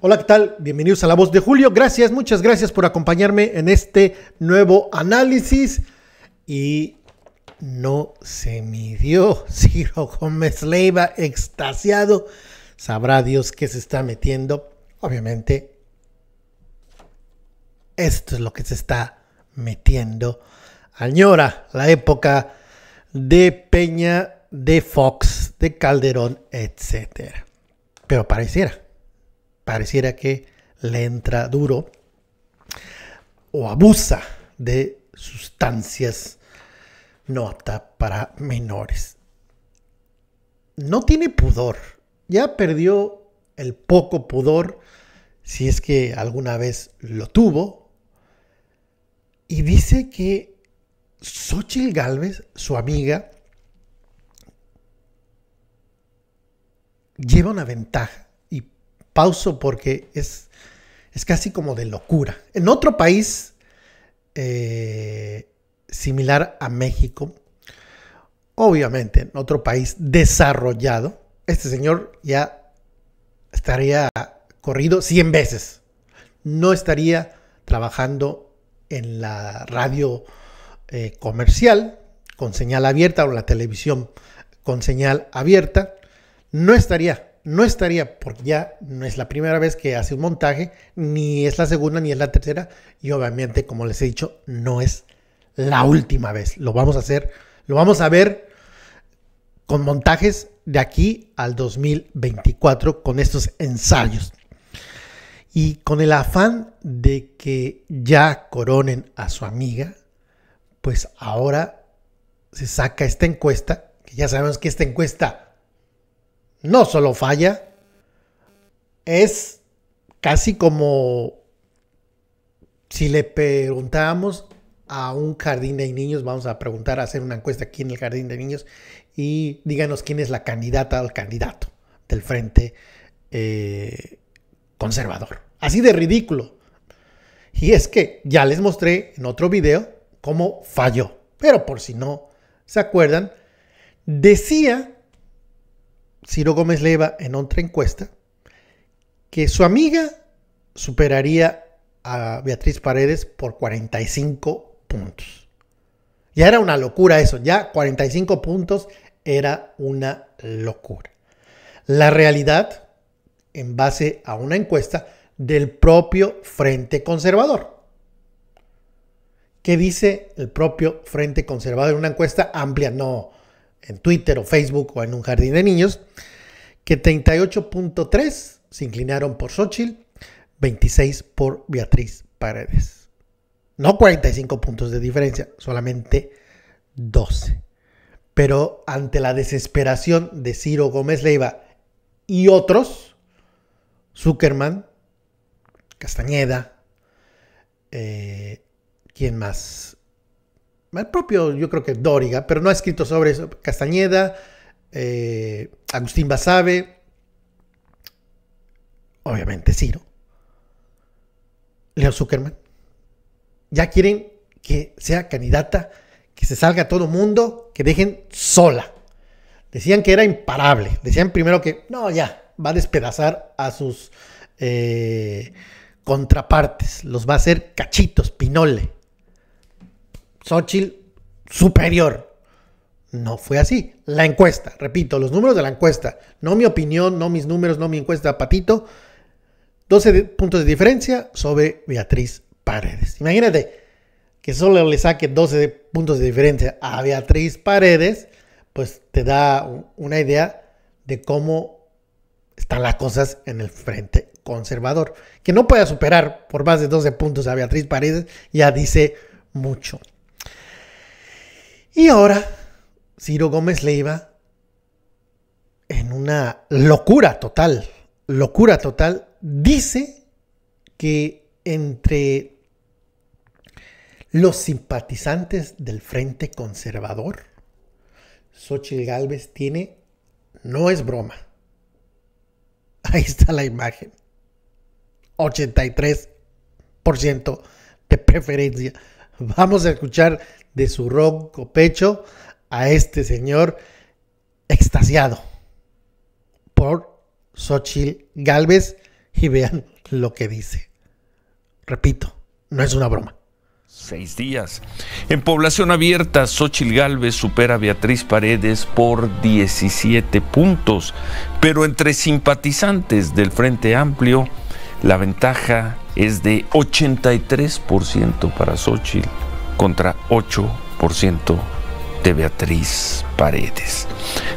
Hola, ¿qué tal? Bienvenidos a La Voz de Julio. Gracias, muchas gracias por acompañarme en este nuevo análisis. Y no se midió. Ciro Gómez Leiva, extasiado. Sabrá Dios qué se está metiendo. Obviamente, esto es lo que se está metiendo. Añora la época de Peña, de Fox, de Calderón, etc. Pero pareciera pareciera que le entra duro o abusa de sustancias no aptas para menores. No tiene pudor, ya perdió el poco pudor, si es que alguna vez lo tuvo, y dice que Xochitl Galvez, su amiga, lleva una ventaja pauso porque es, es casi como de locura. En otro país eh, similar a México, obviamente en otro país desarrollado, este señor ya estaría corrido 100 veces. No estaría trabajando en la radio eh, comercial con señal abierta o la televisión con señal abierta. No estaría no estaría, porque ya no es la primera vez que hace un montaje, ni es la segunda, ni es la tercera, y obviamente, como les he dicho, no es la última vez. Lo vamos a hacer, lo vamos a ver con montajes de aquí al 2024 con estos ensayos. Y con el afán de que ya coronen a su amiga, pues ahora se saca esta encuesta, que ya sabemos que esta encuesta no solo falla, es casi como si le preguntáramos a un jardín de niños, vamos a preguntar, a hacer una encuesta aquí en el jardín de niños y díganos quién es la candidata al candidato del frente eh, conservador. Así de ridículo. Y es que ya les mostré en otro video cómo falló. Pero por si no se acuerdan, decía Ciro Gómez Leva en otra encuesta que su amiga superaría a Beatriz Paredes por 45 puntos. Ya era una locura eso, ya 45 puntos era una locura. La realidad, en base a una encuesta del propio Frente Conservador. ¿Qué dice el propio Frente Conservador en una encuesta amplia? No, en Twitter o Facebook o en un jardín de niños, que 38.3 se inclinaron por Xochitl, 26 por Beatriz Paredes. No 45 puntos de diferencia, solamente 12. Pero ante la desesperación de Ciro Gómez Leiva y otros, Zuckerman, Castañeda, eh, ¿quién más? el propio, yo creo que Dóriga, pero no ha escrito sobre eso. Castañeda, eh, Agustín Basabe, obviamente Ciro, Leo Zuckerman. Ya quieren que sea candidata, que se salga todo mundo, que dejen sola. Decían que era imparable. Decían primero que, no, ya, va a despedazar a sus eh, contrapartes, los va a hacer cachitos, pinole. Xochitl superior. No fue así. La encuesta, repito, los números de la encuesta, no mi opinión, no mis números, no mi encuesta, Patito. 12 puntos de diferencia sobre Beatriz Paredes. Imagínate que solo le saque 12 puntos de diferencia a Beatriz Paredes, pues te da una idea de cómo están las cosas en el frente conservador. Que no pueda superar por más de 12 puntos a Beatriz Paredes ya dice mucho. Y ahora, Ciro Gómez Leiva, en una locura total, locura total, dice que entre los simpatizantes del Frente Conservador, Xochitl Galvez tiene, no es broma, ahí está la imagen, 83% de preferencia. Vamos a escuchar de su roco pecho a este señor extasiado por Xochitl Galvez y vean lo que dice. Repito, no es una broma. Seis días. En población abierta, Xochitl Galvez supera a Beatriz Paredes por 17 puntos, pero entre simpatizantes del Frente Amplio, la ventaja es de 83% para Xochitl contra 8% de Beatriz Paredes.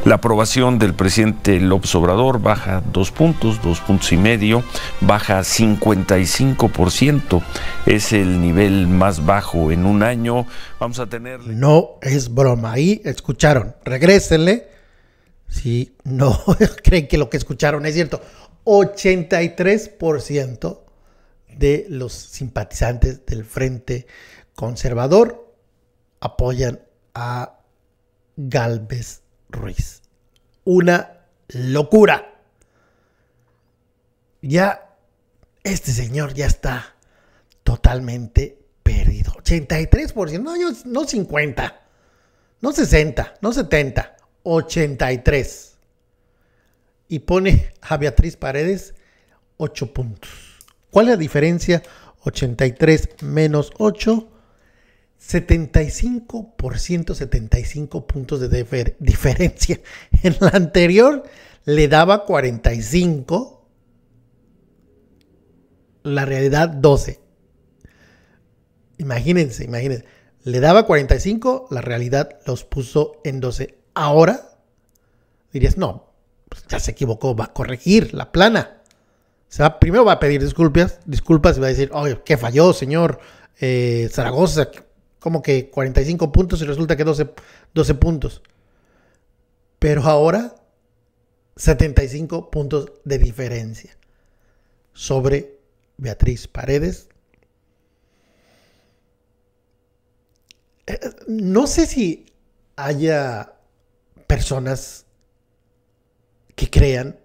La aprobación del presidente López Obrador baja dos puntos, dos puntos y medio, baja 55%. Es el nivel más bajo en un año. Vamos a tener. No es broma. Ahí escucharon. Regrésenle. Si no creen que lo que escucharon es cierto. 83% de los simpatizantes del Frente conservador apoyan a Galvez Ruiz. Una locura. Ya, este señor ya está totalmente perdido. 83%, no, no 50, no 60, no 70, 83. Y pone a Beatriz Paredes 8 puntos. ¿Cuál es la diferencia? 83 menos 8 75%, 75 puntos de diferencia. En la anterior le daba 45, la realidad 12. Imagínense, imagínense. Le daba 45, la realidad los puso en 12. Ahora dirías, no, pues ya se equivocó, va a corregir la plana. primero va a pedir disculpas, disculpas y va a decir, oye, qué falló, señor eh, Zaragoza, como que 45 puntos y resulta que 12, puntos. Pero ahora 75 puntos de diferencia sobre Beatriz Paredes. Eh, no sé si haya personas que crean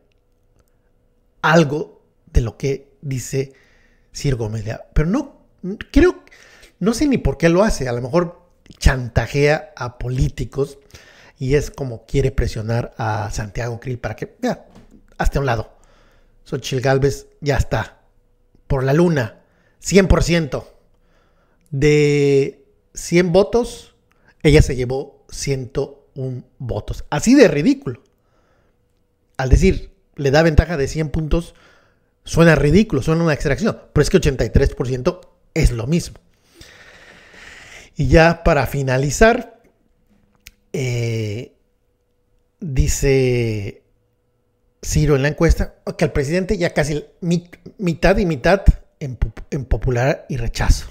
algo de lo que dice Sir Gómez. Pero no creo, no sé ni por qué lo hace, a lo mejor chantajea a políticos y es como quiere presionar a Santiago Krill para que, ya, hasta un lado. Xochitl Galvez ya está. Por la luna, 100%. De 100 votos, ella se llevó 101 votos. Así de ridículo. Al decir, le da ventaja de 100 puntos, suena ridículo, suena una extracción, pero es que 83% es lo mismo. Y ya para finalizar, eh, dice Ciro en la encuesta que al presidente ya casi mitad y mitad en, en, popular y rechazo.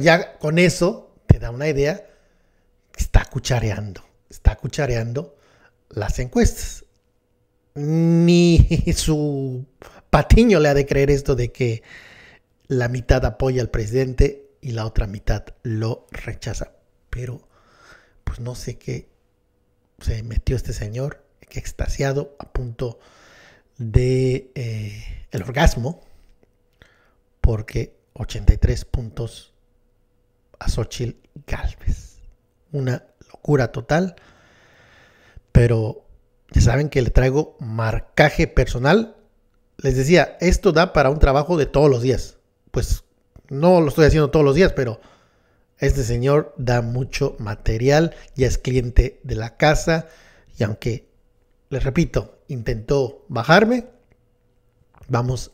ya con eso te da una idea, está cuchareando, está cuchareando las encuestas. Ni su patiño le ha de creer esto de que la mitad apoya al presidente y la otra mitad lo rechaza. Pero pues no sé qué se metió este señor, que extasiado a punto de eh, el orgasmo, porque 83 puntos a Xochitl Galvez. Una locura total, pero ya saben que le traigo marcaje personal. Les decía, esto da para un trabajo de todos los días. Pues no lo estoy haciendo todos los días, pero este señor da mucho material, ya es cliente de la casa y aunque, les repito, intentó bajarme, vamos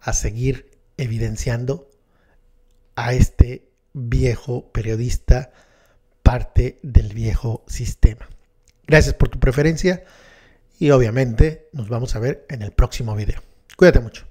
a seguir evidenciando a este viejo periodista, parte del viejo sistema. Gracias por tu preferencia y obviamente nos vamos a ver en el próximo video. Cuídate mucho.